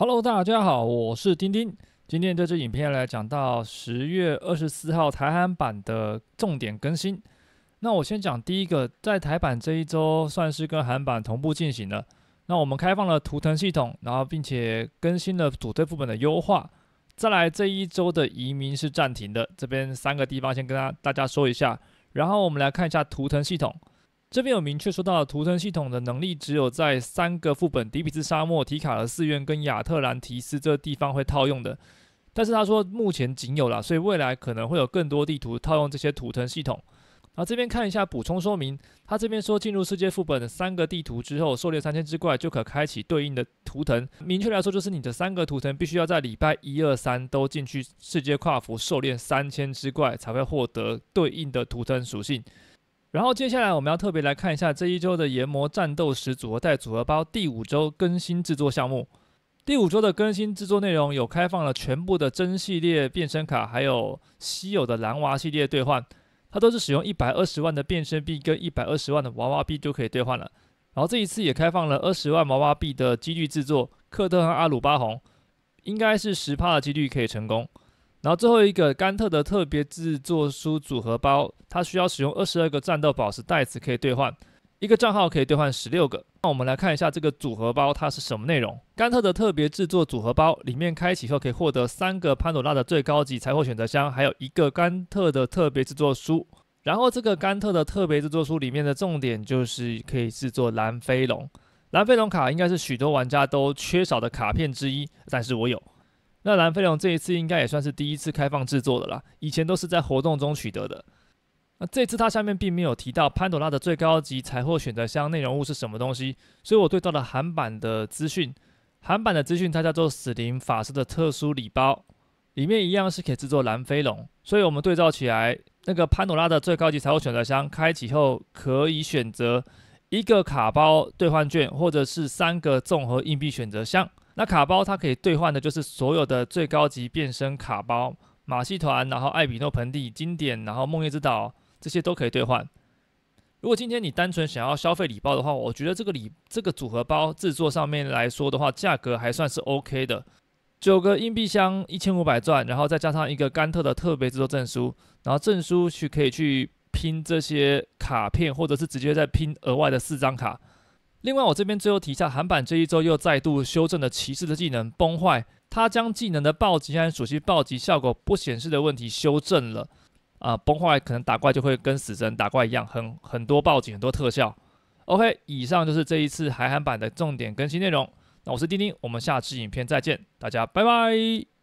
Hello，大家好，我是丁丁。今天这支影片来讲到十月二十四号台韩版的重点更新。那我先讲第一个，在台版这一周算是跟韩版同步进行的。那我们开放了图腾系统，然后并且更新了组队副本的优化。再来这一周的移民是暂停的，这边三个地方先跟大大家说一下。然后我们来看一下图腾系统。这边有明确说到图腾系统的能力，只有在三个副本——迪比斯沙漠、提卡尔寺院跟亚特兰提斯这个地方会套用的。但是他说目前仅有了，所以未来可能会有更多地图套用这些图腾系统。然这边看一下补充说明，他这边说进入世界副本三个地图之后，狩猎三千只怪就可开启对应的图腾。明确来说，就是你的三个图腾必须要在礼拜一二三都进去世界跨服狩猎三千只怪，才会获得对应的图腾属性。然后接下来我们要特别来看一下这一周的研磨战斗时组合带组合包第五周更新制作项目。第五周的更新制作内容有开放了全部的真系列变身卡，还有稀有的蓝娃系列兑换，它都是使用一百二十万的变身币跟一百二十万的娃娃币就可以兑换了。然后这一次也开放了二十万娃娃币的几率制作克特和阿鲁巴红，应该是十帕的几率可以成功。然后最后一个甘特的特别制作书组合包，它需要使用二十二个战斗宝石袋子可以兑换，一个账号可以兑换十六个。那我们来看一下这个组合包它是什么内容。甘特的特别制作组合包里面开启后可以获得三个潘朵拉的最高级财货选择箱，还有一个甘特的特别制作书。然后这个甘特的特别制作书里面的重点就是可以制作蓝飞龙，蓝飞龙卡应该是许多玩家都缺少的卡片之一，但是我有。那蓝飞龙这一次应该也算是第一次开放制作的啦，以前都是在活动中取得的。那这次它下面并没有提到潘朵拉的最高级财货选择箱内容物是什么东西，所以我对照了韩版的资讯，韩版的资讯它叫做死灵法师的特殊礼包，里面一样是可以制作蓝飞龙。所以我们对照起来，那个潘朵拉的最高级财货选择箱开启后，可以选择一个卡包兑换券，或者是三个综合硬币选择箱。那卡包它可以兑换的，就是所有的最高级变身卡包、马戏团，然后艾比诺盆地经典，然后梦叶之岛，这些都可以兑换。如果今天你单纯想要消费礼包的话，我觉得这个礼这个组合包制作上面来说的话，价格还算是 OK 的。九个硬币箱一千五百钻，然后再加上一个甘特的特别制作证书，然后证书去可以去拼这些卡片，或者是直接再拼额外的四张卡。另外，我这边最后提一下，韩版这一周又再度修正了骑士的技能崩坏，他将技能的暴击，和属性暴击效果不显示的问题修正了。啊，崩坏可能打怪就会跟死神打怪一样，很很多暴击，很多特效。OK，以上就是这一次海韩版的重点更新内容。那我是丁丁，我们下次影片再见，大家拜拜。